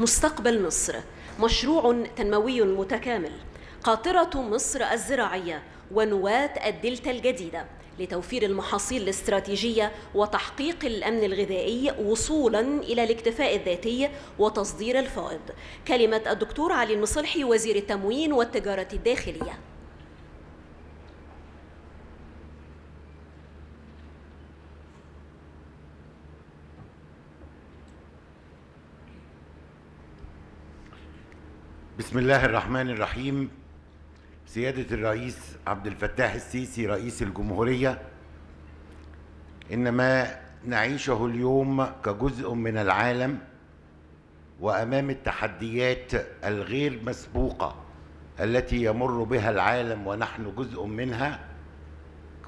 مستقبل مصر مشروع تنموي متكامل قاطرة مصر الزراعية ونواة الدلتا الجديدة لتوفير المحاصيل الاستراتيجية وتحقيق الأمن الغذائي وصولا إلى الاكتفاء الذاتي وتصدير الفائض كلمة الدكتور علي المصلحي وزير التموين والتجارة الداخلية بسم الله الرحمن الرحيم سيادة الرئيس عبد الفتاح السيسي رئيس الجمهورية إن ما نعيشه اليوم كجزء من العالم وأمام التحديات الغير مسبوقة التي يمر بها العالم ونحن جزء منها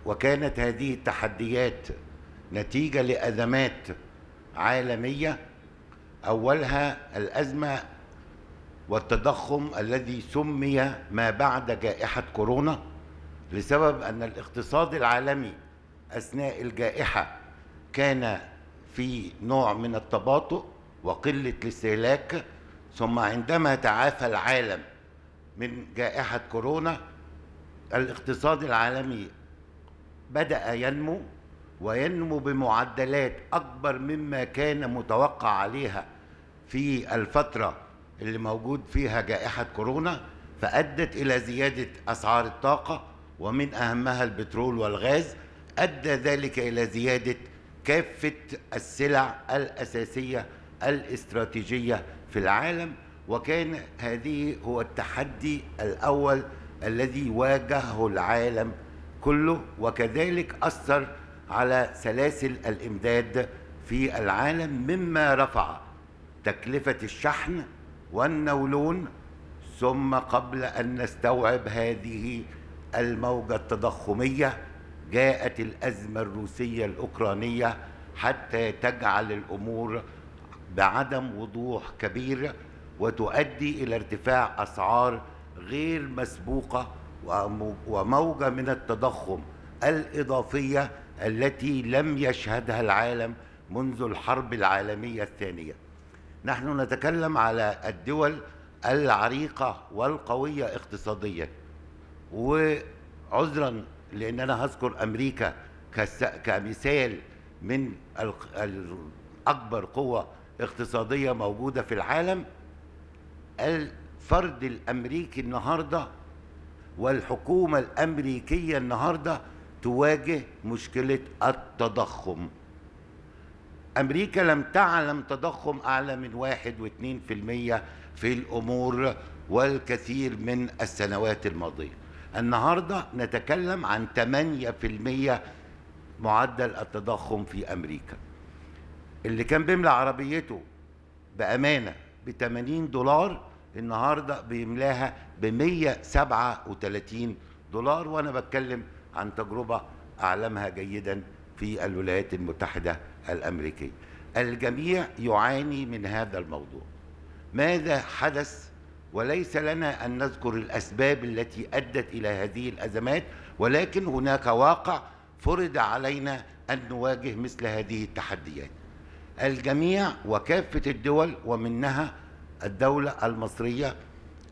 وكانت هذه التحديات نتيجة لأزمات عالمية أولها الأزمة والتضخم الذي سمي ما بعد جائحة كورونا لسبب أن الاقتصاد العالمي أثناء الجائحة كان في نوع من التباطؤ وقلة الاستهلاك ثم عندما تعافى العالم من جائحة كورونا الاقتصاد العالمي بدأ ينمو وينمو بمعدلات أكبر مما كان متوقع عليها في الفترة اللي موجود فيها جائحة كورونا فأدت إلى زيادة أسعار الطاقة ومن أهمها البترول والغاز أدى ذلك إلى زيادة كافة السلع الأساسية الاستراتيجية في العالم وكان هذه هو التحدي الأول الذي واجهه العالم كله وكذلك أثر على سلاسل الإمداد في العالم مما رفع تكلفة الشحن والنولون ثم قبل أن نستوعب هذه الموجة التضخمية جاءت الأزمة الروسية الأوكرانية حتى تجعل الأمور بعدم وضوح كبير وتؤدي إلى ارتفاع أسعار غير مسبوقة وموجة من التضخم الإضافية التي لم يشهدها العالم منذ الحرب العالمية الثانية نحن نتكلم على الدول العريقة والقوية اقتصاديا وعذرا لأن أنا هذكر أمريكا كمثال من أكبر قوة اقتصادية موجودة في العالم الفرد الأمريكي النهاردة والحكومة الأمريكية النهاردة تواجه مشكلة التضخم أمريكا لم تعلم تضخم أعلى من واحد واثنين في المية في الأمور والكثير من السنوات الماضية النهاردة نتكلم عن 8% معدل التضخم في أمريكا اللي كان بيملى عربيته بأمانة ب 80 دولار النهاردة بيملاها ب 137 دولار وأنا بتكلم عن تجربة أعلمها جيدا في الولايات المتحدة الأمريكية الجميع يعاني من هذا الموضوع ماذا حدث وليس لنا أن نذكر الأسباب التي أدت إلى هذه الأزمات ولكن هناك واقع فرض علينا أن نواجه مثل هذه التحديات الجميع وكافة الدول ومنها الدولة المصرية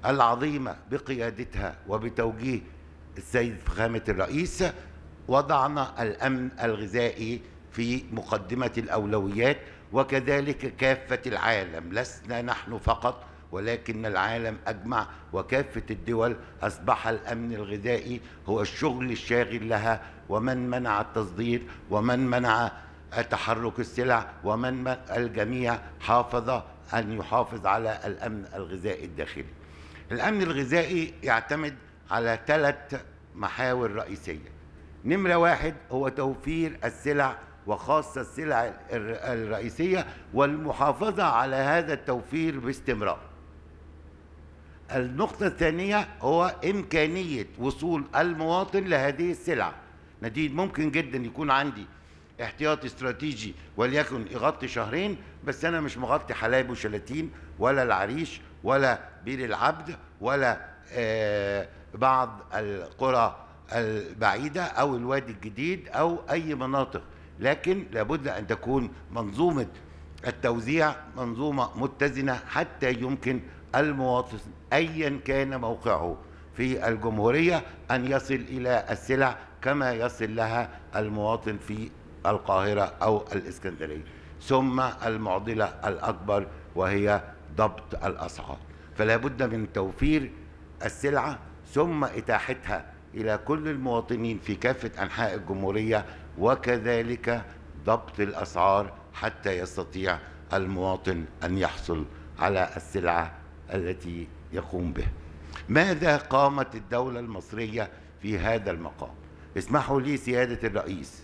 العظيمة بقيادتها وبتوجيه السيد فخامة الرئيس وضعنا الأمن الغذائي في مقدمة الأولويات وكذلك كافة العالم لسنا نحن فقط ولكن العالم أجمع وكافة الدول أصبح الأمن الغذائي هو الشغل الشاغل لها ومن منع التصدير ومن منع تحرك السلع ومن منع الجميع حافظ أن يحافظ على الأمن الغذائي الداخلي الأمن الغذائي يعتمد على ثلاث محاور رئيسية نمرة واحد هو توفير السلع وخاصة السلع الرئيسية والمحافظة على هذا التوفير باستمرار النقطة الثانية هو إمكانية وصول المواطن لهذه السلع نتيجة ممكن جدا يكون عندي احتياطي استراتيجي وليكن يغطي شهرين بس انا مش مغطي حلايب وشلاتين ولا العريش ولا بير العبد ولا آه، بعض القرى البعيده او الوادي الجديد او اي مناطق لكن لابد أن تكون منظومة التوزيع منظومة متزنة حتى يمكن المواطن أيا كان موقعه في الجمهورية أن يصل إلى السلع كما يصل لها المواطن في القاهرة أو الإسكندرية ثم المعضلة الأكبر وهي ضبط الأسعار فلا بد من توفير السلعة ثم إتاحتها إلى كل المواطنين في كافة أنحاء الجمهورية وكذلك ضبط الأسعار حتى يستطيع المواطن أن يحصل على السلعة التي يقوم بها ماذا قامت الدولة المصرية في هذا المقام اسمحوا لي سيادة الرئيس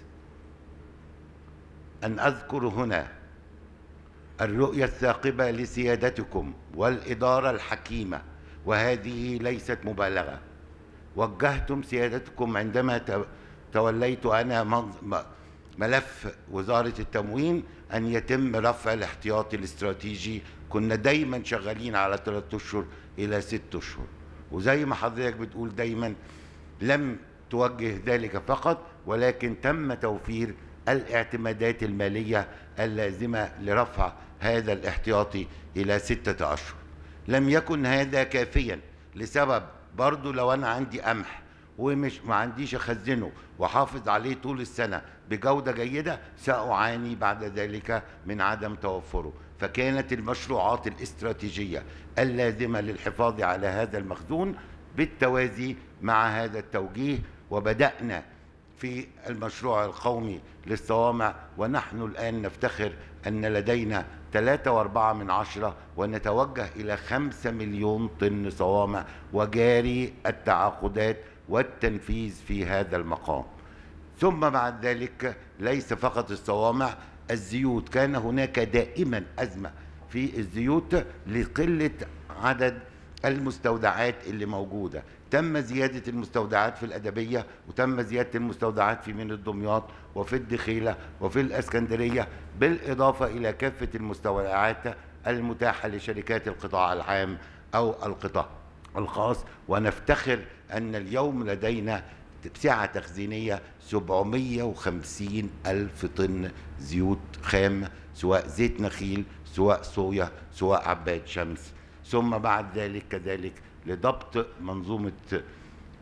أن أذكر هنا الرؤية الثاقبة لسيادتكم والإدارة الحكيمة وهذه ليست مبالغة وجهتم سيادتكم عندما توليت أنا ملف وزارة التموين أن يتم رفع الاحتياطي الاستراتيجي كنا دايما شغالين على ثلاثة أشهر إلى ست أشهر وزي ما حضرتك بتقول دايما لم توجه ذلك فقط ولكن تم توفير الاعتمادات المالية اللازمة لرفع هذا الاحتياطي إلى ستة أشهر لم يكن هذا كافيا لسبب برضو لو أنا عندي قمح ومش ما عنديش اخزنه واحافظ عليه طول السنه بجوده جيده ساعاني بعد ذلك من عدم توفره فكانت المشروعات الاستراتيجيه اللازمه للحفاظ على هذا المخزون بالتوازي مع هذا التوجيه وبدانا في المشروع القومي للصوامع ونحن الآن نفتخر أن لدينا 3.4 من عشرة ونتوجه إلى 5 مليون طن صوامع وجاري التعاقدات والتنفيذ في هذا المقام ثم بعد ذلك ليس فقط الصوامع الزيوت كان هناك دائما أزمة في الزيوت لقلة عدد المستودعات اللي موجودة تم زيادة المستودعات في الأدبية وتم زيادة المستودعات في من الدمياط وفي الدخيلة وفي الأسكندرية بالإضافة إلى كافة المستودعات المتاحة لشركات القطاع العام أو القطاع الخاص ونفتخر أن اليوم لدينا سعة تخزينية 750 ألف طن زيوت خام سواء زيت نخيل سواء صويا سواء عباد شمس ثم بعد ذلك كذلك لضبط منظومة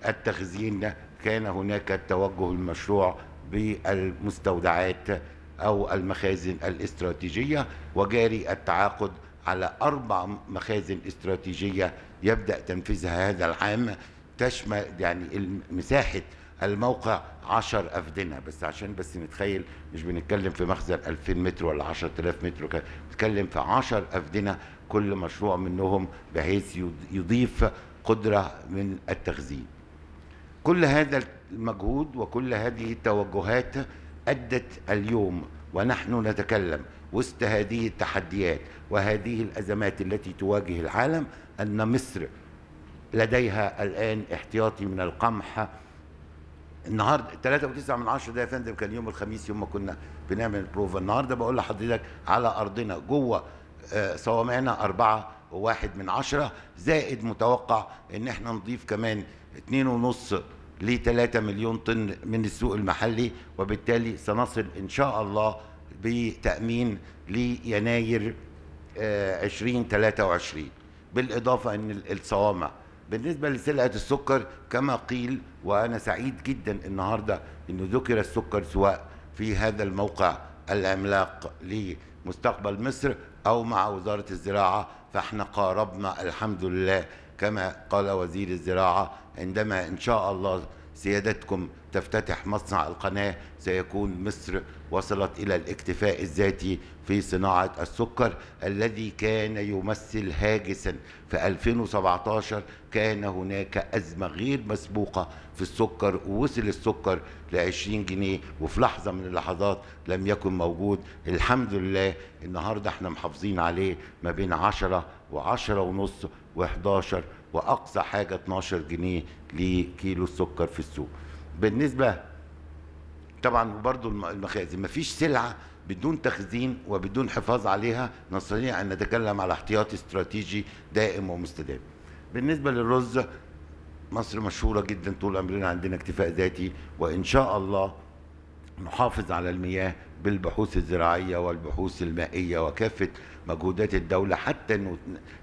التخزين كان هناك التوجه المشروع بالمستودعات أو المخازن الاستراتيجية وجاري التعاقد على أربع مخازن استراتيجية يبدأ تنفيذها هذا العام تشمل يعني مساحه الموقع 10 أفدنة بس عشان بس نتخيل مش بنتكلم في مخزن 2000 متر ولا 10000 متر بنتكلم في 10 أفدنة كل مشروع منهم بحيث يضيف قدرة من التخزين كل هذا المجهود وكل هذه التوجهات أدت اليوم ونحن نتكلم وسط هذه التحديات وهذه الأزمات التي تواجه العالم أن مصر لديها الآن احتياطي من القمح النهارده 3.9 من 10 ده يا فندم كان يوم الخميس يوم ما كنا بنعمل البروفا النهارده بقول لحضرتك على ارضنا جوه آه، صوامعنا أربعة وواحد من عشرة زائد متوقع ان احنا نضيف كمان اتنين ونص ل 3 مليون طن من السوق المحلي وبالتالي سنصل ان شاء الله بتامين ليناير 2023 آه، بالاضافه ان الصوامع بالنسبة لسلعة السكر كما قيل وأنا سعيد جدا النهاردة أنه ذكر السكر سواء في هذا الموقع العملاق لمستقبل مصر أو مع وزارة الزراعة فإحنا قاربنا الحمد لله كما قال وزير الزراعة عندما إن شاء الله سيادتكم تفتتح مصنع القناة سيكون مصر وصلت إلى الاكتفاء الذاتي في صناعة السكر الذي كان يمثل هاجسا في 2017 كان هناك أزمة غير مسبوقة في السكر ووصل السكر ل 20 جنيه وفي لحظة من اللحظات لم يكن موجود الحمد لله النهاردة احنا محافظين عليه ما بين 10 و10 ونص و11 واقصى حاجه 12 جنيه لكيلو السكر في السوق بالنسبه طبعا برضو المخازن مفيش سلعه بدون تخزين وبدون حفاظ عليها نستطيع ان نتكلم على احتياطي استراتيجي دائم ومستدام بالنسبه للرز مصر مشهوره جدا طول عمرنا عندنا اكتفاء ذاتي وان شاء الله نحافظ على المياه بالبحوث الزراعيه والبحوث المائيه وكافه مجهودات الدوله حتى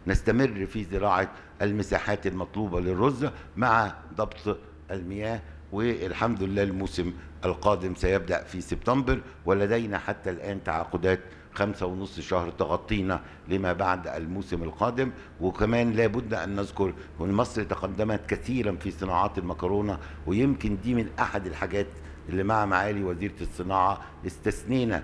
نستمر في زراعه المساحات المطلوبة للرز مع ضبط المياه والحمد لله الموسم القادم سيبدأ في سبتمبر ولدينا حتى الآن تعاقدات خمسة ونص شهر تغطينا لما بعد الموسم القادم وكمان لابد أن نذكر أن مصر تقدمت كثيرا في صناعات المكرونة ويمكن دي من أحد الحاجات اللي مع معالي وزيرة الصناعة استثنينا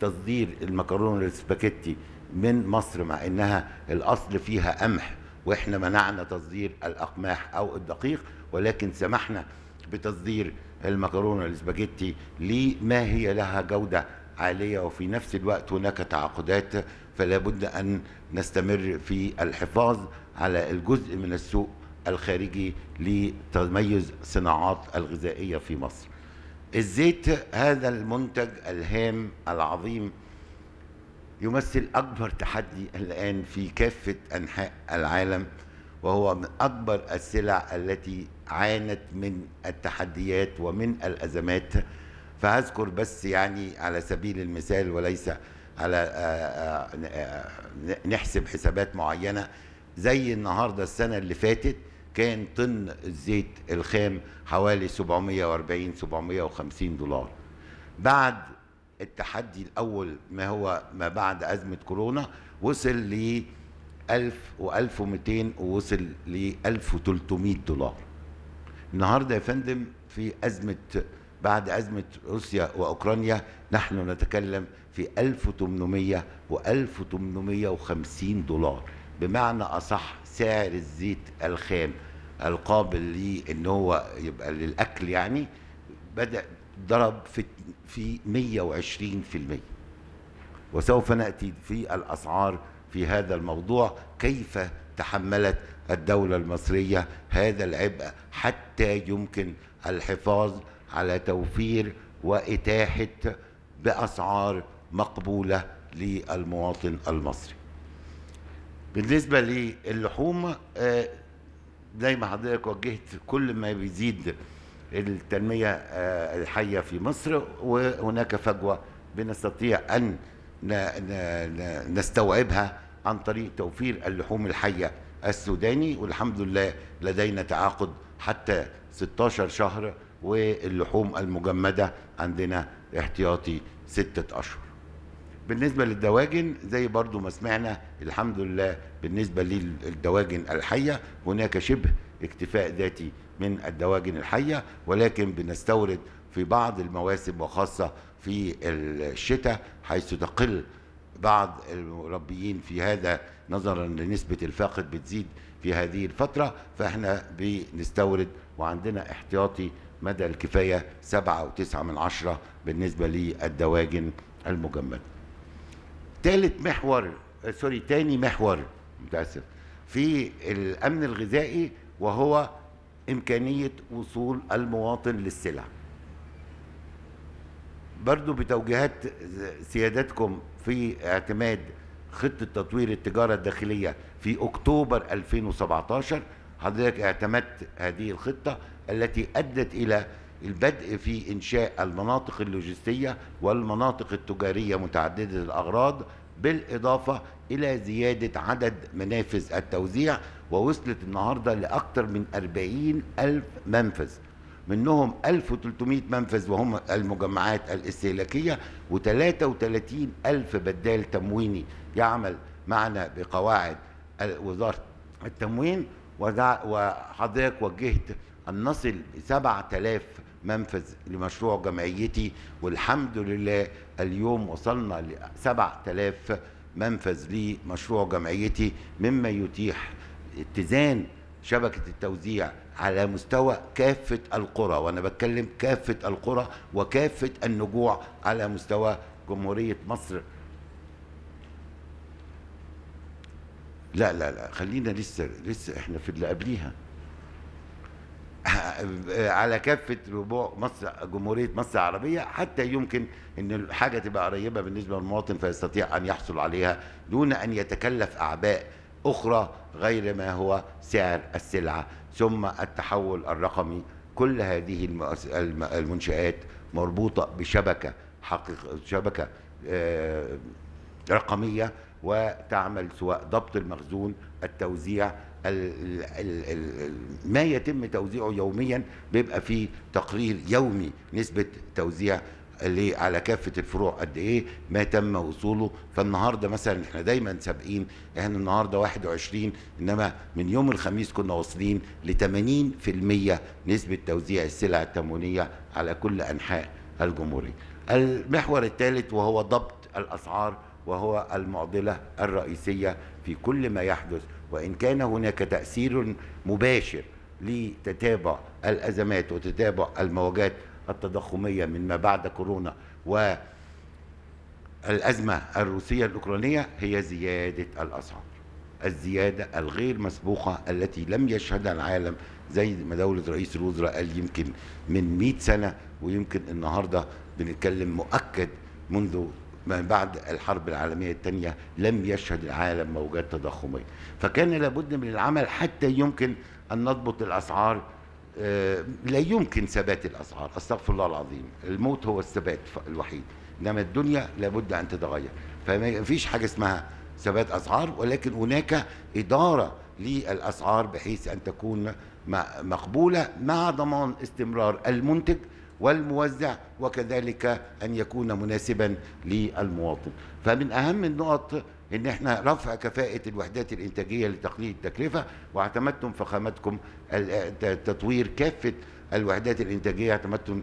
تصدير المكرونة السباكيتي من مصر مع أنها الأصل فيها قمح واحنا منعنا تصدير الاقماح او الدقيق ولكن سمحنا بتصدير المكرونه الاسباجيتي لما هي لها جوده عاليه وفي نفس الوقت هناك تعاقدات فلا بد ان نستمر في الحفاظ على الجزء من السوق الخارجي لتميز صناعات الغذائيه في مصر. الزيت هذا المنتج الهام العظيم يمثل أكبر تحدي الآن في كافة أنحاء العالم وهو من أكبر السلع التي عانت من التحديات ومن الأزمات فهذكر بس يعني على سبيل المثال وليس على آه، آه، نحسب حسابات معينة زي النهاردة السنة اللي فاتت كان طن الزيت الخام حوالي 740 750 دولار بعد التحدي الاول ما هو ما بعد ازمه كورونا وصل ل 1000 و1200 ووصل ل 1300 دولار النهارده يا فندم في ازمه بعد ازمه روسيا واوكرانيا نحن نتكلم في 1800 و1850 دولار بمعنى اصح سعر الزيت الخام القابل لان هو يبقى للاكل يعني بدا ضرب في في 120% وسوف ناتي في الاسعار في هذا الموضوع كيف تحملت الدولة المصرية هذا العبء حتى يمكن الحفاظ على توفير وإتاحة بأسعار مقبولة للمواطن المصري بالنسبة للحوم آه، زي ما حضرتك وجهت كل ما بيزيد التنمية آه، الحية في مصر وهناك فجوة بنستطيع أن نستوعبها عن طريق توفير اللحوم الحية السوداني والحمد لله لدينا تعاقد حتى 16 شهر واللحوم المجمدة عندنا احتياطي ستة أشهر بالنسبة للدواجن زي برضو ما سمعنا الحمد لله بالنسبة للدواجن الحية هناك شبه اكتفاء ذاتي من الدواجن الحية ولكن بنستورد في بعض المواسم وخاصة في الشتاء حيث تقل بعض المربيين في هذا نظرا لنسبة الفاقد بتزيد في هذه الفترة فإحنا بنستورد وعندنا احتياطي مدى الكفاية سبعة أو تسعة من عشرة بالنسبة للدواجن المجمدة ثالث محور سوري تاني محور متأسف في الأمن الغذائي وهو إمكانية وصول المواطن للسلع برضو بتوجيهات سيادتكم في اعتماد خطة تطوير التجارة الداخلية في أكتوبر 2017 حضرتك اعتمدت هذه الخطة التي أدت إلى البدء في إنشاء المناطق اللوجستية والمناطق التجارية متعددة الأغراض بالإضافة إلى زيادة عدد منافذ التوزيع ووصلت النهارده لاكثر من 40 ألف منفذ منهم 1300 منفذ وهم المجمعات الاستهلاكيه و33 ألف بدال تمويني يعمل معنا بقواعد وزاره التموين وحضرتك وجهت ان نصل 7000 منفذ لمشروع جمعيتي والحمد لله اليوم وصلنا ل 7000 منفذ لمشروع جمعيتي مما يتيح اتزان شبكة التوزيع على مستوى كافة القرى وأنا بتكلم كافة القرى وكافة النجوع على مستوى جمهورية مصر لا لا لا خلينا لسه لسه احنا في اللي قبليها على كافة ربوع مصر جمهورية مصر العربية حتى يمكن أن الحاجة تبقى قريبة بالنسبة للمواطن فيستطيع أن يحصل عليها دون أن يتكلف أعباء أخرى غير ما هو سعر السلعة ثم التحول الرقمي كل هذه المنشآت مربوطة بشبكة حقيقة شبكة آه، رقمية وتعمل سواء ضبط المخزون التوزيع ما يتم توزيعه يوميا بيبقى فيه تقرير يومي نسبة توزيع اللي على كافه الفروع قد ايه ما تم وصوله فالنهارده مثلا احنا دايما سابقين احنا النهارده 21 انما من يوم الخميس كنا واصلين ل 80% نسبه توزيع السلع التموينيه على كل انحاء الجمهوريه. المحور الثالث وهو ضبط الاسعار وهو المعضله الرئيسيه في كل ما يحدث وان كان هناك تاثير مباشر لتتابع الازمات وتتابع المواجهات التضخمية من ما بعد كورونا والأزمة الروسية الأوكرانية هي زيادة الأسعار الزيادة الغير مسبوقة التي لم يشهدها العالم زي ما دولة رئيس الوزراء قال يمكن من 100 سنة ويمكن النهاردة بنتكلم مؤكد منذ ما بعد الحرب العالمية الثانية لم يشهد العالم موجات تضخمية فكان لابد من العمل حتى يمكن أن نضبط الأسعار آه، لا يمكن ثبات الاسعار استغفر الله العظيم الموت هو الثبات الوحيد انما الدنيا لابد ان تتغير فما فيش حاجه اسمها ثبات اسعار ولكن هناك اداره للاسعار بحيث ان تكون مقبوله مع ضمان استمرار المنتج والموزع وكذلك ان يكون مناسبا للمواطن فمن اهم النقط ان احنا رفع كفاءه الوحدات الانتاجيه لتقليل التكلفه واعتمدتم فخامتكم تطوير كافه الوحدات الانتاجيه اعتمدتم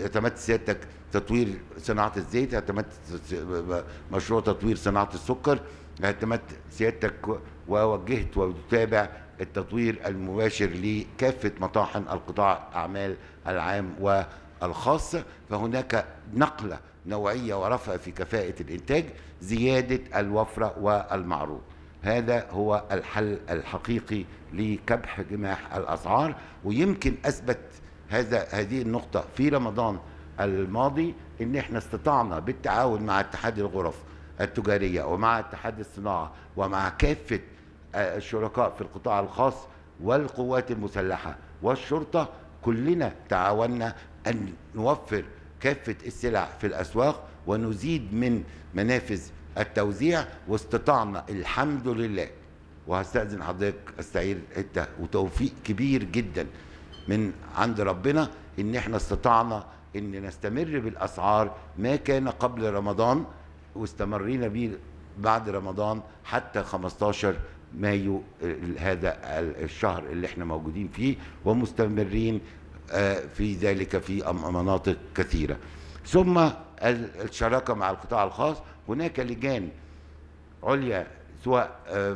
اعتمدت سيادتك تطوير صناعه الزيت اعتمدت مشروع تطوير صناعه السكر اعتمدت سيادتك ووجهت وتتابع التطوير المباشر لكافه مطاحن القطاع الاعمال العام والخاص فهناك نقله نوعية ورفع في كفاءة الإنتاج زيادة الوفرة والمعروض هذا هو الحل الحقيقي لكبح جماح الأسعار ويمكن أثبت هذا هذه النقطة في رمضان الماضي إن إحنا استطعنا بالتعاون مع اتحاد الغرف التجارية ومع اتحاد الصناعة ومع كافة آه، الشركاء في القطاع الخاص والقوات المسلحة والشرطة كلنا تعاوننا أن نوفر كافة السلع في الأسواق ونزيد من منافذ التوزيع واستطعنا الحمد لله وهستأذن حضرتك أستعير حتة وتوفيق كبير جدا من عند ربنا إن إحنا استطعنا إن نستمر بالأسعار ما كان قبل رمضان واستمرينا به بعد رمضان حتى 15 مايو هذا الشهر اللي احنا موجودين فيه ومستمرين آه، في ذلك في مناطق كثيرة ثم الشراكة مع القطاع الخاص هناك لجان عليا سواء آه،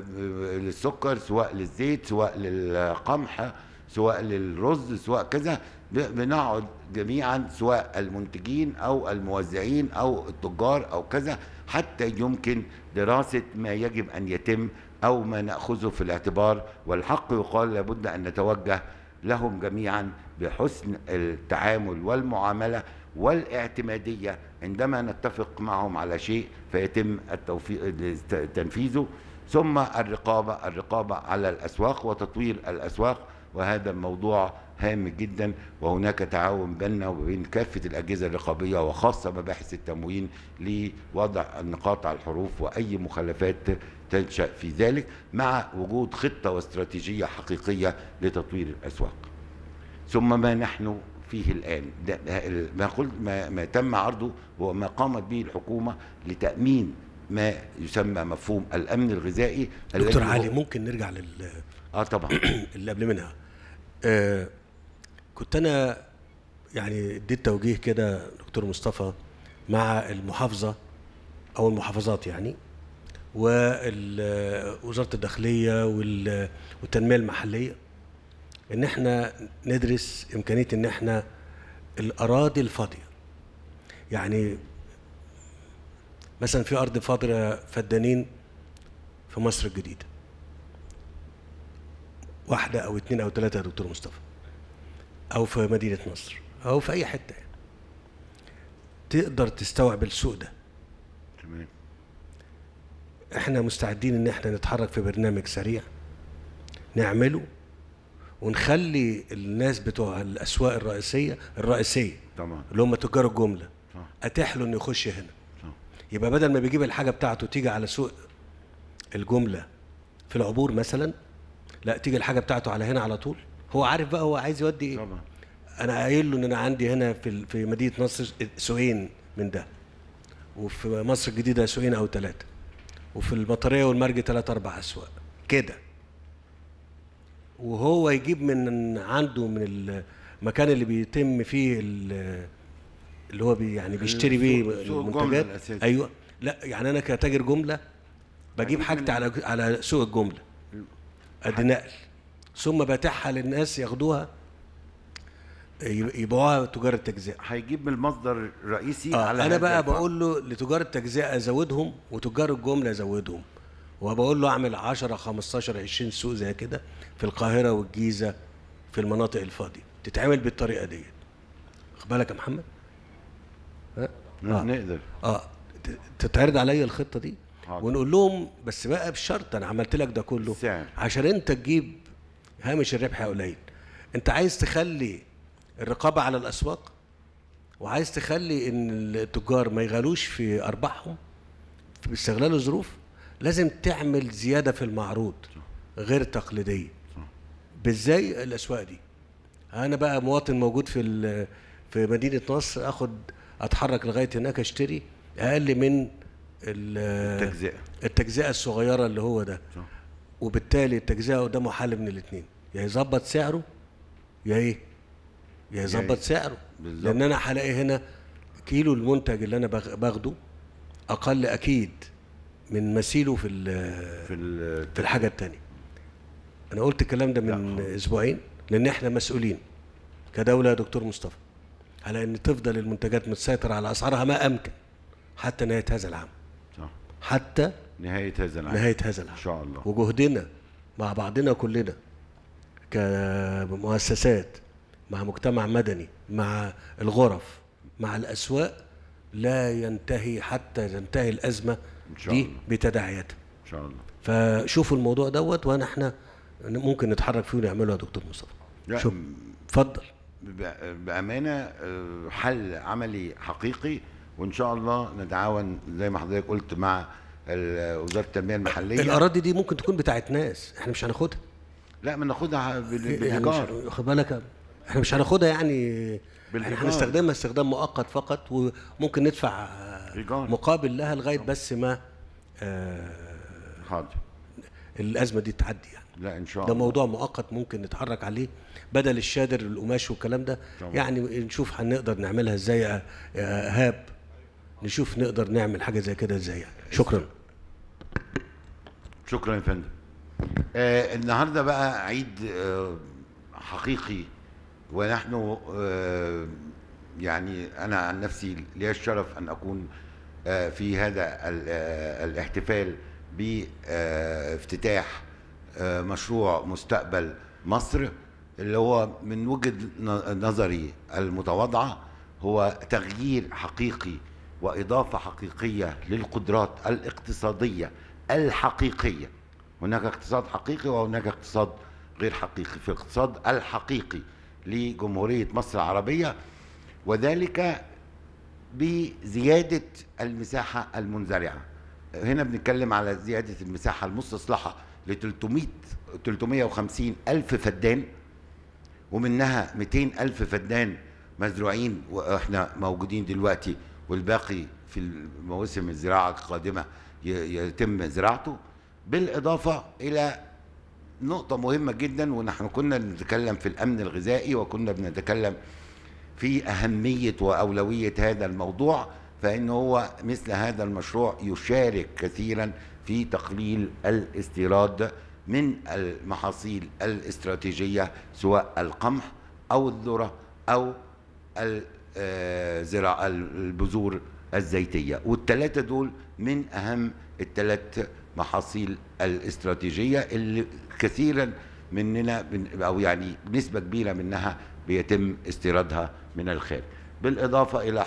للسكر سواء للزيت سواء للقمح سواء للرز سواء كذا بنقعد جميعا سواء المنتجين او الموزعين او التجار او كذا حتى يمكن دراسه ما يجب ان يتم او ما ناخذه في الاعتبار والحق يقال لابد ان نتوجه لهم جميعا بحسن التعامل والمعامله والاعتماديه عندما نتفق معهم على شيء فيتم التوفيق تنفيذه ثم الرقابه الرقابه على الاسواق وتطوير الاسواق وهذا موضوع هام جدا وهناك تعاون بيننا وبين كافه الاجهزه الرقابيه وخاصه مباحث التموين لوضع النقاط على الحروف واي مخالفات تنشا في ذلك مع وجود خطه واستراتيجيه حقيقيه لتطوير الاسواق ثم ما نحن فيه الآن ده ما, قلت ما, ما تم عرضه هو ما قامت به الحكومة لتأمين ما يسمى مفهوم الأمن الغذائي دكتور علي ممكن نرجع لل اه طبعا اللي قبل منها آه كنت أنا يعني اديت توجيه كده دكتور مصطفى مع المحافظة أو المحافظات يعني ووزارة آه، الداخلية والتنمية المحلية ان احنا ندرس امكانيه ان احنا الاراضي الفاضيه يعني مثلا في ارض فاضيه فدانين في مصر الجديده واحده او اثنين او ثلاثه يا دكتور مصطفى او في مدينه نصر او في اي حته يعني. تقدر تستوعب السوق ده تمام احنا مستعدين ان احنا نتحرك في برنامج سريع نعمله ونخلي الناس بتوع الاسواق الرئيسيه الرئيسيه طبعا اللي هم تجار الجمله اتاح له انه يخش هنا طبعا. يبقى بدل ما بيجيب الحاجه بتاعته تيجي على سوق الجمله في العبور مثلا لا تيجي الحاجه بتاعته على هنا على طول هو عارف بقى هو عايز يودي ايه طبعا انا قايل له ان انا عندي هنا في في مدينه نصر سوقين من ده وفي مصر الجديده سوقين او ثلاثه وفي المطريه والمرج ثلاثه اربع اسواق كده وهو يجيب من عنده من المكان اللي بيتم فيه اللي هو بي يعني بيشتري بيه المنتجات ايوه لا يعني انا كتاجر جمله بجيب حاجتي على على سوق الجمله ادي نقل ثم بتاعها للناس ياخدوها يبيعوها تجار التجزئه هيجيب من المصدر الرئيسي آه على انا بقى بقول له لتجار التجزئه ازودهم وتجار الجمله ازودهم وبقول له اعمل 10 15 20 سوق زي كده في القاهره والجيزه في المناطق الفاضيه تتعمل بالطريقه ديت واخد بالك يا محمد ها نعم. آه. نقدر اه تتعرض عليا الخطه دي حاضر. ونقول لهم بس بقى بشرط انا عملت لك ده كله سعر. عشان انت تجيب هامش الربح قليل انت عايز تخلي الرقابه على الاسواق وعايز تخلي ان التجار ما يغلوش في ارباحهم باستغلال الظروف لازم تعمل زياده في المعروض غير تقليديه بالزي الاسواق دي انا بقى مواطن موجود في في مدينه نصر اخد اتحرك لغايه هناك اشتري اقل من التجزئه التجزئه الصغيره اللي هو ده صح. وبالتالي التجزئه قدامه حل من الاثنين يا يظبط سعره يا ايه يا يظبط إيه؟ سعره بالزبط. لان انا هلاقي هنا كيلو المنتج اللي انا باخده اقل اكيد من مثيله في في في الحاجه الثانيه انا قلت الكلام ده من اسبوعين لان احنا مسؤولين كدوله يا دكتور مصطفى على ان تفضل المنتجات متسيطره على اسعارها ما امكن حتى نهايه هذا العام صح حتى نهايه هذا العام نهايه هذا العام ان شاء الله وجهدنا مع بعضنا كلنا كمؤسسات مع مجتمع مدني مع الغرف مع الاسواق لا ينتهي حتى تنتهي الازمه دي بتداعياتها ان شاء الله فشوفوا الموضوع دوت وانا احنا ممكن نتحرك فيه ونعمله يا دكتور مصطفى شوف اتفضل بامانه آه، حل عملي حقيقي وان شاء الله نتعاون زي ما حضرتك قلت مع وزاره التنميه المحليه الاراضي دي ممكن تكون بتاعت ناس احنا مش هناخدها لا ما ناخدها يعني بالايجار يعني خد بالك احنا مش هناخدها يعني بالإيجار. احنا هنستخدمها استخدام مؤقت فقط وممكن ندفع مقابل لها لغايه بس ما آه، حاضر الازمه دي تعدي يعني لا ان شاء الله ده موضوع مؤقت ممكن نتحرك عليه بدل الشادر القماش والكلام ده طبعا. يعني نشوف هنقدر نعملها ازاي يا آه، ايهاب آه، نشوف نقدر نعمل حاجه زي كده ازاي يعني. شكرا شكرا يا فندم آه النهارده بقى عيد آه حقيقي ونحن آه يعني انا عن نفسي لي الشرف ان اكون آه، في هذا آه، الاحتفال بافتتاح آه، مشروع مستقبل مصر اللي هو من وجهة نظري المتواضعة هو تغيير حقيقي وإضافة حقيقية للقدرات الاقتصادية الحقيقية هناك اقتصاد حقيقي وهناك اقتصاد غير حقيقي في الاقتصاد الحقيقي لجمهورية مصر العربية وذلك بزياده المساحه المنزرعه هنا بنتكلم على زياده المساحه المستصلحه ل 300 350 الف فدان ومنها 200 الف فدان مزروعين واحنا موجودين دلوقتي والباقي في مواسم الزراعه القادمه يتم زراعته بالاضافه الى نقطه مهمه جدا ونحن كنا بنتكلم في الامن الغذائي وكنا بنتكلم في أهمية وأولوية هذا الموضوع فإن هو مثل هذا المشروع يشارك كثيرا في تقليل الاستيراد من المحاصيل الاستراتيجية سواء القمح أو الذرة أو الزراعة آه، البذور الزيتية والثلاثة دول من أهم الثلاث محاصيل الاستراتيجية اللي كثيرا مننا أو يعني نسبة كبيرة منها بيتم استيرادها من الخارج بالإضافة إلى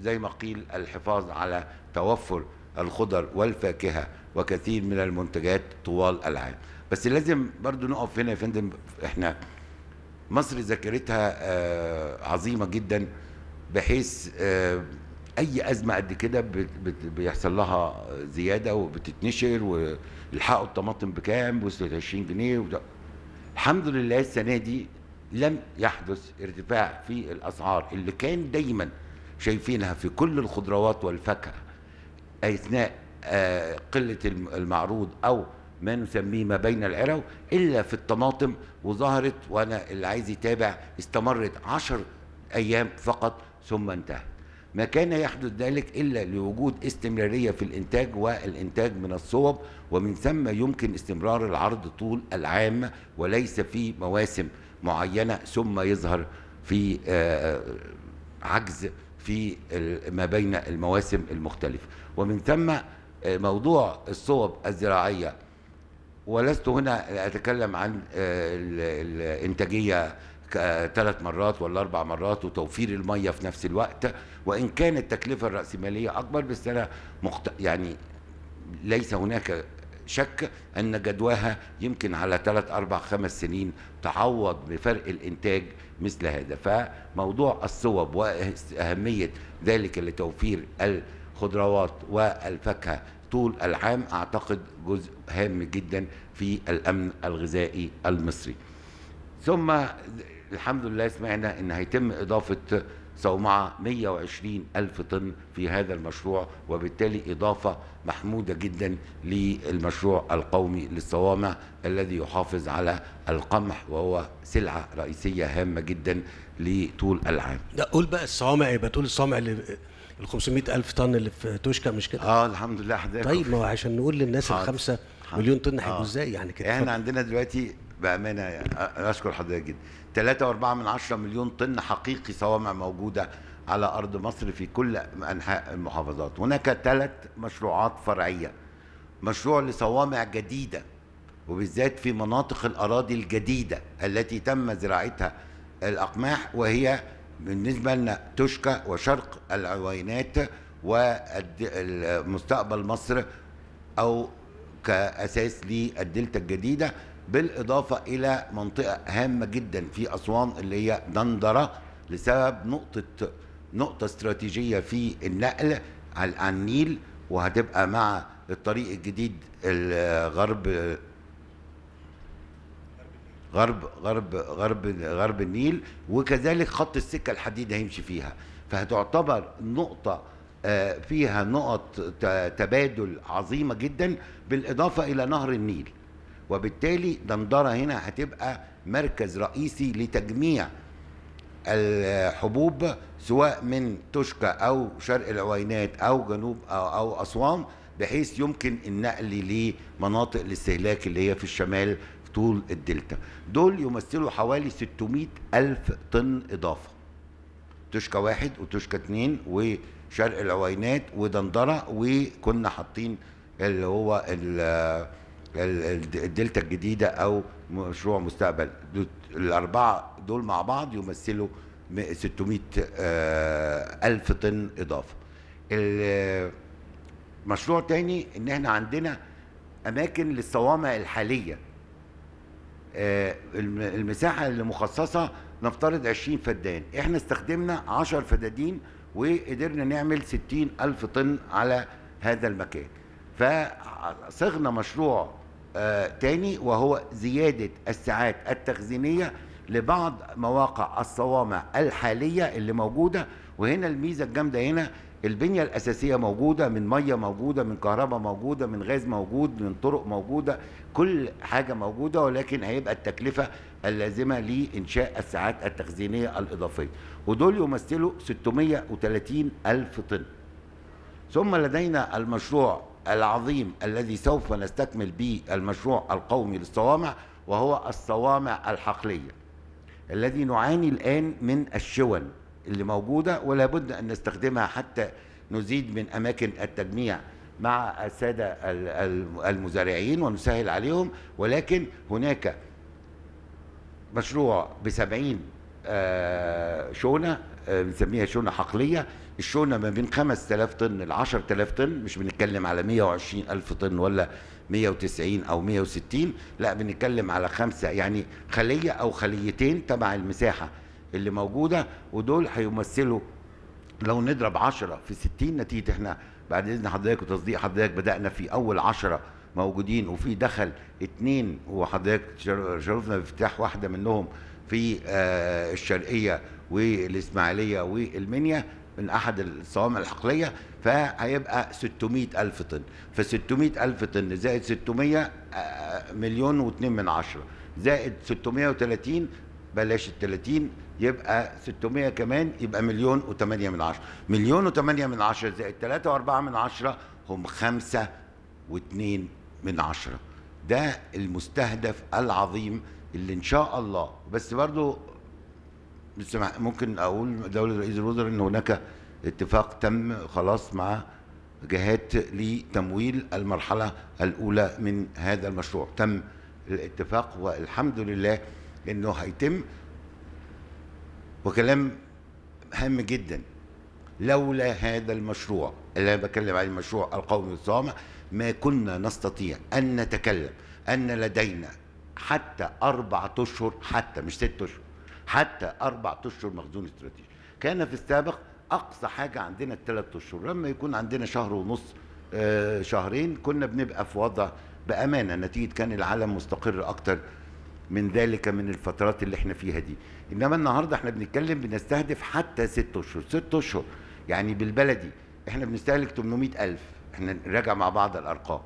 زي ما قيل الحفاظ على توفر الخضر والفاكهة وكثير من المنتجات طوال العام بس لازم برضو نقف هنا يا فندم احنا مصر ذاكرتها آه، عظيمة جدا بحيث آه، اي ازمه قد كده بيحصل لها زياده وبتتنشر والحقوا الطماطم بكام ب 26 جنيه الحمد لله السنه دي لم يحدث ارتفاع في الاسعار اللي كان دايما شايفينها في كل الخضروات والفاكهه اثناء آه، قله المعروض او ما نسميه ما بين العرو الا في الطماطم وظهرت وانا اللي عايز يتابع استمرت عشر ايام فقط ثم انتهت ما كان يحدث ذلك الا لوجود استمراريه في الانتاج والانتاج من الصوب ومن ثم يمكن استمرار العرض طول العام وليس في مواسم معينه ثم يظهر في آه، عجز في ما بين المواسم المختلفه ومن ثم آه، موضوع الصوب الزراعيه ولست هنا اتكلم عن آه، الانتاجيه ثلاث مرات ولا اربع مرات وتوفير الميه في نفس الوقت وان كانت التكلفه الراسماليه اكبر بس انا مخت... يعني ليس هناك شك أن جدواها يمكن على ثلاث أربع خمس سنين تعوض بفرق الإنتاج مثل هذا فموضوع الصوب وأهمية ذلك لتوفير الخضروات والفاكهة طول العام أعتقد جزء هام جدا في الأمن الغذائي المصري ثم الحمد لله سمعنا أن هيتم إضافة صومعة 120 ألف طن في هذا المشروع وبالتالي إضافة محمودة جدا للمشروع القومي للصوامع الذي يحافظ على القمح وهو سلعة رئيسية هامة جدا لطول العام ده قول بقى الصوامع يبقى طول الصوامع اللي ال 500 ألف طن اللي في توشكا مش كده؟ اه الحمد لله حضرتك طيب ما هو عشان نقول للناس الخمسة مليون طن هيبقوا ازاي آه. يعني كده؟ احنا عندنا دلوقتي بامانه يعني اشكر حضرتك جدا 3.4 من 10 مليون طن حقيقي صوامع موجوده على ارض مصر في كل انحاء المحافظات هناك ثلاث مشروعات فرعيه مشروع لصوامع جديده وبالذات في مناطق الاراضي الجديده التي تم زراعتها الاقماح وهي بالنسبه لنا تشكى وشرق العوينات ومستقبل مصر او كاساس للدلتا الجديده بالاضافه الى منطقه هامه جدا في اسوان اللي هي دندره لسبب نقطه نقطه استراتيجيه في النقل على النيل وهتبقى مع الطريق الجديد الغرب غرب غرب غرب غرب النيل وكذلك خط السكه الحديد هيمشي فيها فهتعتبر نقطه آه، فيها نقط تبادل عظيمه جدا بالاضافه الى نهر النيل وبالتالي دندرة هنا هتبقى مركز رئيسي لتجميع الحبوب سواء من توشكا أو شرق العوينات أو جنوب أو, أو أسوان بحيث يمكن النقل لمناطق الاستهلاك اللي هي في الشمال في طول الدلتا دول يمثلوا حوالي 600 ألف طن إضافة توشكا واحد وتوشكا اتنين وشرق العوينات ودندرة وكنا حاطين اللي هو ال الدلتا الجديده او مشروع مستقبل الاربعه دول مع بعض يمثلوا 600 آه، الف طن اضافه مشروع تاني ان احنا عندنا اماكن للصوامع الحاليه آه، المساحه اللي مخصصه نفترض 20 فدان احنا استخدمنا 10 فدادين وقدرنا نعمل 60 الف طن على هذا المكان فصغنا مشروع آه، تاني وهو زيادة الساعات التخزينية لبعض مواقع الصوامع الحالية اللي موجودة وهنا الميزة الجامدة هنا البنية الأساسية موجودة من مية موجودة من كهرباء موجودة من غاز موجود من طرق موجودة كل حاجة موجودة ولكن هيبقى التكلفة اللازمة لإنشاء الساعات التخزينية الإضافية ودول يمثلوا 630 ألف طن ثم لدينا المشروع العظيم الذي سوف نستكمل به المشروع القومي للصوامع وهو الصوامع الحقلية الذي نعاني الآن من الشون اللي موجودة ولا بد أن نستخدمها حتى نزيد من أماكن التجميع مع السادة المزارعين ونسهل عليهم ولكن هناك مشروع بسبعين آه، شونة آه، بنسميها شونة حقلية الشونه ما بين 5000 طن ل 10000 طن مش بنتكلم على 120 ألف طن ولا 190 أو 160 لا بنتكلم على خمسة يعني خلية أو خليتين تبع المساحة اللي موجودة ودول هيمثلوا لو نضرب 10 في 60 نتيجة احنا بعد إذن حضرتك وتصديق حضرتك بدأنا في أول 10 موجودين وفي دخل اثنين وحضرتك شرفنا بافتتاح واحدة منهم في آه، الشرقية والإسماعيلية والمنيا من احد الصوامع الحقليه فهيبقى 600 الف طن ف 600 الف طن زائد 600 آه، مليون و2 من عشرة زائد 630 بلاش ال 30 يبقى 600 كمان يبقى مليون و8 من عشرة مليون و8 من عشرة زائد 3 و4 من عشرة هم 5 و2 من عشرة ده المستهدف العظيم اللي ان شاء الله بس برضو بس ممكن اقول دوله رئيس الوزراء ان هناك اتفاق تم خلاص مع جهات لتمويل المرحله الاولى من هذا المشروع تم الاتفاق والحمد لله انه هيتم وكلام هام جدا لولا هذا المشروع اللي انا بتكلم عن المشروع القومي الصامع ما كنا نستطيع ان نتكلم ان لدينا حتى اربعة اشهر حتى مش ست اشهر حتى أربع أشهر مخزون استراتيجي كان في السابق أقصى حاجة عندنا الثلاث أشهر لما يكون عندنا شهر ونص آه، شهرين كنا بنبقى في وضع بأمانة نتيجة كان العالم مستقر أكتر من ذلك من الفترات اللي احنا فيها دي انما النهارده احنا بنتكلم بنستهدف حتى ست اشهر ست اشهر يعني بالبلدي احنا بنستهلك 800000 احنا نراجع مع بعض الارقام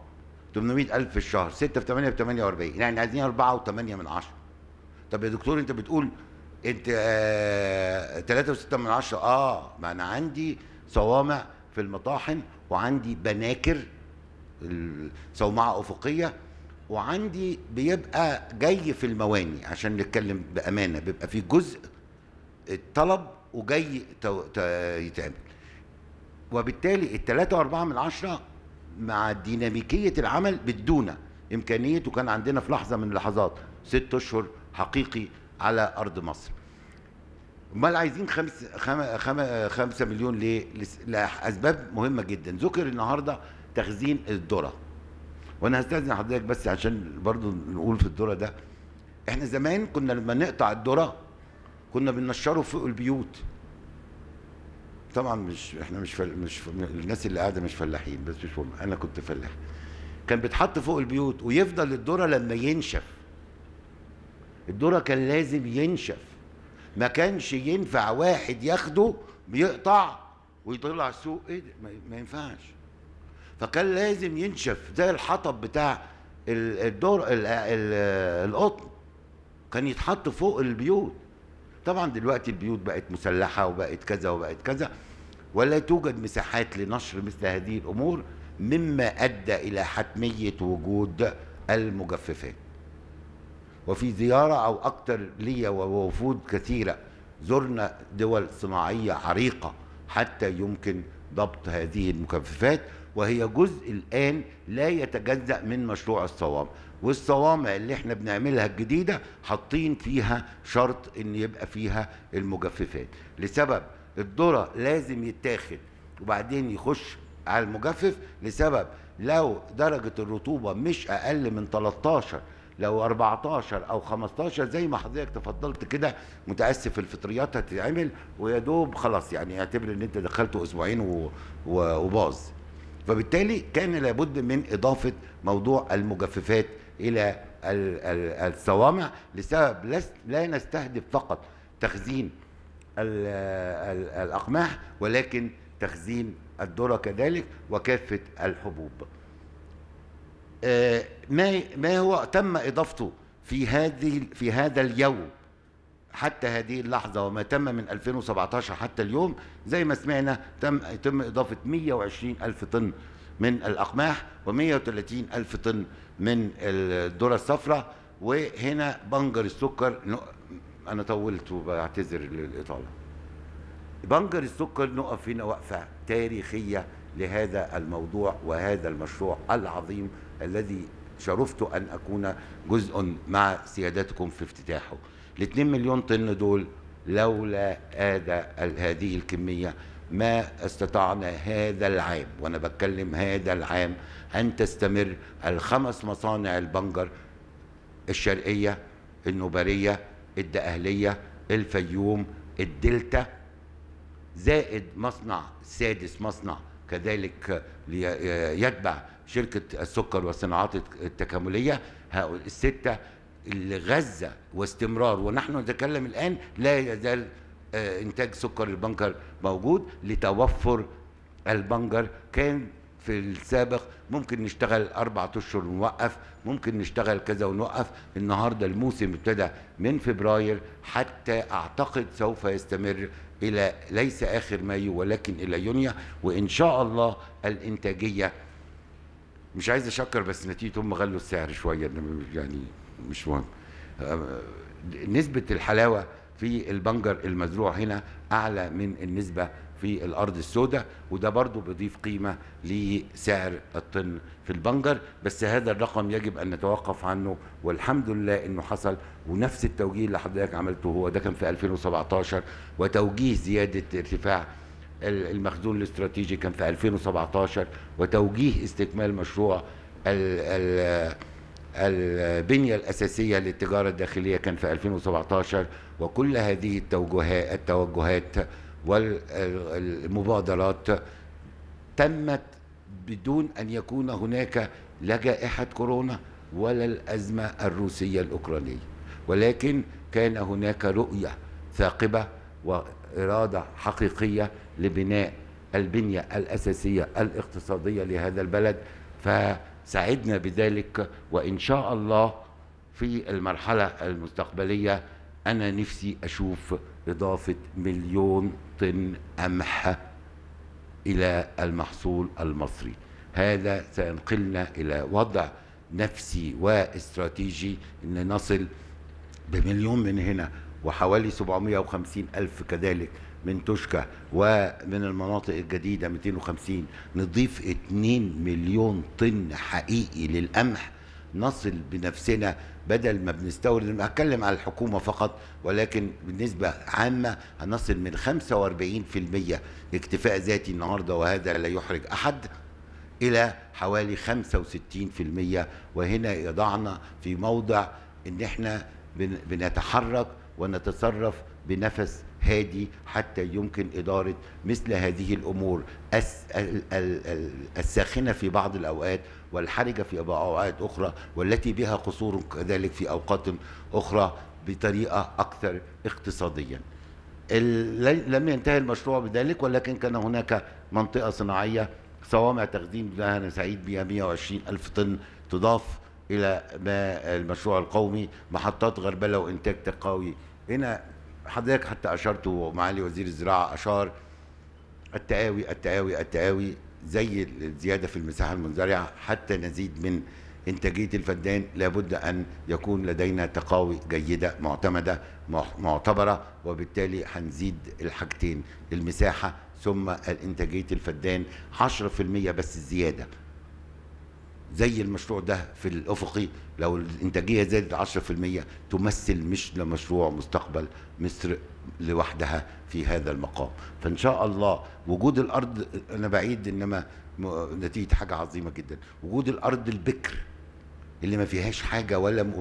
800000 في الشهر 6 في 8 ب 48 يعني عايزين 4 و8 من 10 طب يا دكتور انت بتقول انت آه 3.6 من عشرة اه ما انا عندي صوامع في المطاحن وعندي بناكر صومعه افقيه وعندي بيبقى جاي في المواني عشان نتكلم بامانه بيبقى في جزء الطلب وجاي يتعمل وبالتالي التلاتة وأربعة من عشرة مع ديناميكية العمل بدونا إمكانية وكان عندنا في لحظة من اللحظات ست أشهر حقيقي على ارض مصر امال عايزين خمس خم خم خمسة مليون ليه؟ لاسباب مهمه جدا ذكر النهارده تخزين الذره وانا هستاذن حضرتك بس عشان برضو نقول في الذره ده احنا زمان كنا لما نقطع الذره كنا بننشره فوق البيوت طبعا مش احنا مش فل... مش الناس اللي قاعده مش فلاحين بس مش مهم انا كنت فلاح كان بيتحط فوق البيوت ويفضل الذره لما ينشف الدرة كان لازم ينشف ما كانش ينفع واحد ياخده بيقطع ويطلع السوق ايه ده ما ينفعش فكان لازم ينشف زي الحطب بتاع الدور القطن كان يتحط فوق البيوت طبعا دلوقتي البيوت بقت مسلحه وبقت كذا وبقت كذا ولا توجد مساحات لنشر مثل هذه الامور مما ادى الى حتميه وجود المجففات وفي زيارة أو أكثر لي ووفود كثيرة زرنا دول صناعية عريقة حتى يمكن ضبط هذه المكففات وهي جزء الآن لا يتجزأ من مشروع الصوامع والصوامع اللي احنا بنعملها الجديدة حاطين فيها شرط ان يبقى فيها المجففات لسبب الذرة لازم يتاخد وبعدين يخش على المجفف لسبب لو درجة الرطوبة مش أقل من 13 لو 14 او 15 زي ما حضرتك تفضلت كده متاسف الفطريات هتتعمل ويا دوب خلاص يعني اعتبر ان انت دخلته اسبوعين وباظ فبالتالي كان لابد من اضافه موضوع المجففات الى الصوامع لسبب لا نستهدف فقط تخزين الاقماح ولكن تخزين الذره كذلك وكافه الحبوب آه، ما ما هو تم اضافته في هذه في هذا اليوم حتى هذه اللحظه وما تم من 2017 حتى اليوم زي ما سمعنا تم يتم اضافه 120 الف طن من الاقماح و130 الف طن من الذره الصفراء وهنا بنجر السكر انا طولت وبعتذر للاطاله بنجر السكر نقف هنا وقفه تاريخيه لهذا الموضوع وهذا المشروع العظيم الذي شرفت أن أكون جزء مع سيادتكم في افتتاحه ال 2 مليون طن دول لولا هذا هذه الكمية ما استطعنا هذا العام وأنا بتكلم هذا العام أن تستمر الخمس مصانع البنجر الشرقية النوباريه الدقهلية الفيوم الدلتا زائد مصنع سادس مصنع كذلك يتبع شركة السكر والصناعات التكاملية هؤلاء الستة اللي غزة واستمرار ونحن نتكلم الآن لا يزال آه، إنتاج سكر البنكر موجود لتوفر البنجر كان في السابق ممكن نشتغل أربعة أشهر ونوقف ممكن نشتغل كذا ونوقف النهاردة الموسم ابتدى من فبراير حتى أعتقد سوف يستمر إلى ليس آخر مايو ولكن إلى يونيو وإن شاء الله الإنتاجية مش عايز أشكر بس نتيجة هم غلوا السعر شوية يعني مش مهم آه، نسبة الحلاوة في البنجر المزروع هنا أعلى من النسبة في الارض السوداء وده برضو بيضيف قيمه لسعر الطن في البنجر بس هذا الرقم يجب ان نتوقف عنه والحمد لله انه حصل ونفس التوجيه اللي حضرتك عملته هو ده كان في 2017 وتوجيه زياده ارتفاع المخزون الاستراتيجي كان في 2017 وتوجيه استكمال مشروع الـ الـ البنية الأساسية للتجارة الداخلية كان في 2017 وكل هذه التوجهات والمبادرات تمت بدون ان يكون هناك لا جائحه كورونا ولا الازمه الروسيه الاوكرانيه ولكن كان هناك رؤيه ثاقبه واراده حقيقيه لبناء البنيه الاساسيه الاقتصاديه لهذا البلد فساعدنا بذلك وان شاء الله في المرحله المستقبليه انا نفسي اشوف اضافه مليون طن قمح الى المحصول المصري هذا سينقلنا الى وضع نفسي واستراتيجي ان نصل بمليون من هنا وحوالي 750 ألف كذلك من توشكا ومن المناطق الجديدة 250 نضيف 2 مليون طن حقيقي للقمح نصل بنفسنا بدل ما بنستورد هتكلم على الحكومه فقط ولكن بالنسبه عامه هنصل من 45% اكتفاء ذاتي النهارده وهذا لا يحرج احد الى حوالي 65% وهنا يضعنا في موضع ان احنا بنتحرك ونتصرف بنفس هادي حتى يمكن إدارة مثل هذه الأمور الساخنة في بعض الأوقات والحرجة في أوقات أخرى والتي بها قصور كذلك في أوقات أخرى بطريقة أكثر اقتصاديا لم ينتهي المشروع بذلك ولكن كان هناك منطقة صناعية صوامع تخزين أنا سعيد بها 120 ألف طن تضاف إلى ما المشروع القومي محطات غربلة وإنتاج تقاوي هنا حضرتك حتى اشرت ومعالي وزير الزراعه اشار التقاوي التقاوي التقاوي زي الزياده في المساحه المزرعه حتى نزيد من انتاجيه الفدان لابد ان يكون لدينا تقاوي جيده معتمده معتبره وبالتالي هنزيد الحاجتين المساحه ثم انتاجيه الفدان 10% بس الزياده زي المشروع ده في الافقي لو الانتاجيه زادت 10% تمثل مش لمشروع مستقبل مصر لوحدها في هذا المقام فان شاء الله وجود الارض انا بعيد انما نتيجه حاجه عظيمه جدا وجود الارض البكر اللي ما فيهاش حاجه ولا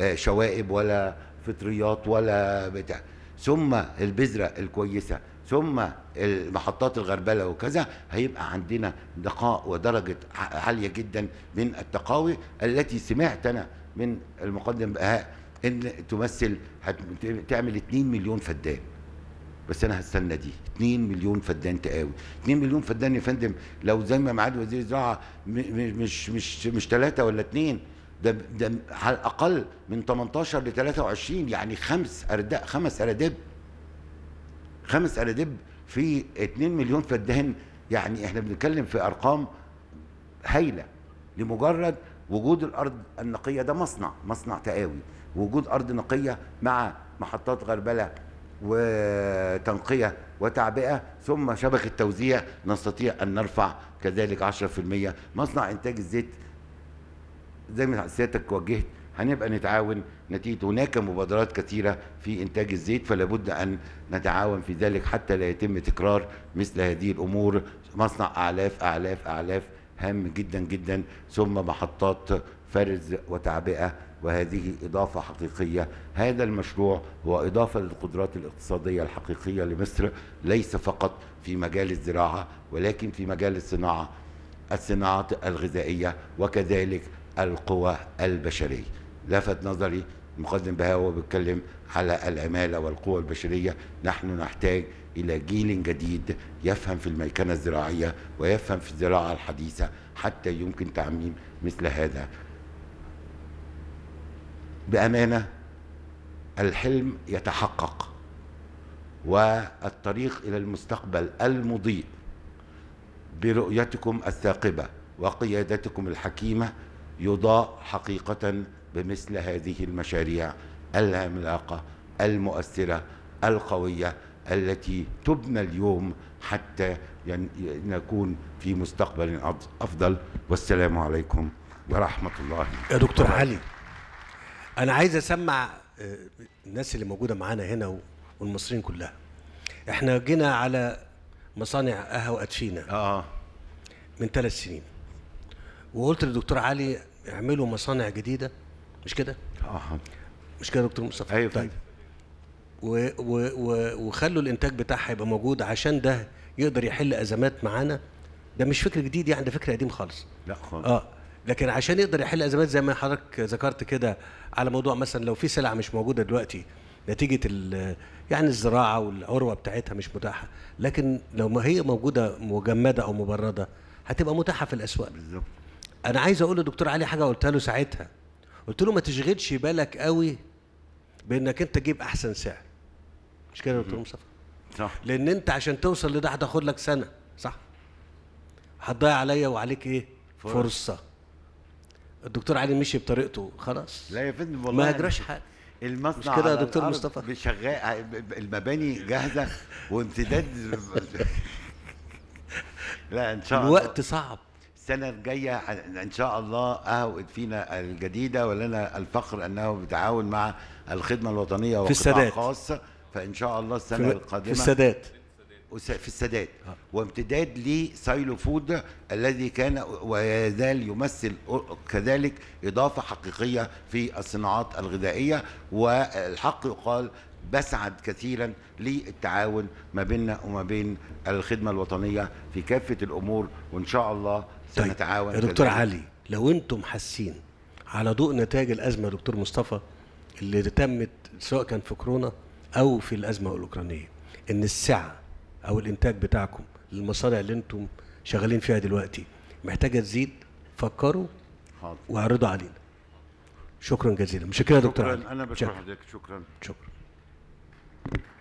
آه، شوائب ولا فطريات ولا بتاع ثم البذره الكويسه ثم المحطات الغربله وكذا هيبقى عندنا دقاء ودرجه عاليه جدا من التقاوي التي سمعت انا من المقدم بهاء ان تمثل تعمل 2 مليون فدان بس انا هستنى دي 2 مليون فدان تقاوي 2 مليون فدان يا فندم لو زي ما معاد وزير الزراعه مش مش مش ثلاثه ولا اثنين ده ده على الاقل من 18 ل 23 يعني خمس ارداب خمس ارداب خمس انادب في 2 مليون فدان يعني احنا بنتكلم في ارقام هايله لمجرد وجود الارض النقيه ده مصنع مصنع تقاوي وجود ارض نقيه مع محطات غربله وتنقيه وتعبئه ثم شبكه توزيع نستطيع ان نرفع كذلك 10% مصنع انتاج الزيت زي ما سيادتك وجهت هنبقى نتعاون نتيجة هناك مبادرات كثيرة في إنتاج الزيت فلا بد أن نتعاون في ذلك حتى لا يتم تكرار مثل هذه الأمور مصنع أعلاف أعلاف أعلاف هام جدا جدا ثم محطات فرز وتعبئة وهذه إضافة حقيقية هذا المشروع هو إضافة للقدرات الاقتصادية الحقيقية لمصر ليس فقط في مجال الزراعة ولكن في مجال الصناعة الصناعات الغذائية وكذلك القوى البشرية لفت نظري المقدم بها وهو بيتكلم على العمالة والقوى البشرية نحن نحتاج إلى جيل جديد يفهم في الميكنة الزراعية ويفهم في الزراعة الحديثة حتى يمكن تعميم مثل هذا بأمانة الحلم يتحقق والطريق إلى المستقبل المضيء برؤيتكم الثاقبة وقيادتكم الحكيمة يضاء حقيقة بمثل هذه المشاريع العملاقه المؤثره القويه التي تبنى اليوم حتى نكون في مستقبل افضل والسلام عليكم ورحمه الله يا دكتور علي انا عايز اسمع آه، الناس اللي موجوده معانا هنا والمصريين كلها احنا جينا على مصانع قهوه اتشينا اه من ثلاث سنين وقلت للدكتور علي اعملوا مصانع جديده مش كده؟ اه مش كده يا دكتور مصطفى؟ ايوه طيب و و و وخلوا الانتاج بتاعها يبقى موجود عشان ده يقدر يحل ازمات معانا ده مش فكر جديد يعني ده فكر قديم خالص لا خالص اه لكن عشان يقدر يحل ازمات زي ما حضرتك ذكرت كده على موضوع مثلا لو في سلعه مش موجوده دلوقتي نتيجه يعني الزراعه والعروه بتاعتها مش متاحه لكن لو ما هي موجوده مجمده او مبرده هتبقى متاحه في الاسواق بالظبط انا عايز اقول لدكتور علي حاجه قلتها له ساعتها قلت له ما تشغلش بالك قوي بانك انت تجيب احسن سعر مش كده يا دكتور مصطفى صح لان انت عشان توصل لده هتاخد لك سنه صح هتضيع عليا وعليك ايه فرص. فرصه الدكتور علي مشي بطريقته خلاص لا يا فندم والله ما اجراش يعني حاجه المصنع مش كده يا دكتور مصطفى شغال المباني جاهزه وامتداد لا ان شاء الله الوقت صعب السنة الجاية إن شاء الله أهو فينا الجديدة ولنا الفخر أنه بتعاون مع الخدمة الوطنية وقطاع خاص فإن شاء الله السنة في القادمة في السادات في السادات آه. وامتداد لسايلو فود الذي كان ويزال يمثل كذلك إضافة حقيقية في الصناعات الغذائية والحق يقال بسعد كثيرا للتعاون ما بيننا وما بين الخدمة الوطنية في كافة الأمور وإن شاء الله طيب يا دكتور علي لو انتم حاسين على ضوء نتائج الازمه دكتور مصطفى اللي تمت سواء كان في كورونا او في الازمه الاوكرانيه ان السعه او الانتاج بتاعكم للمصانع اللي انتم شغالين فيها دلوقتي محتاجه تزيد فكروا واعرضوا علينا شكرا جزيلا مش كده يا دكتور علي انا بشكر حضرتك شكرا شكرا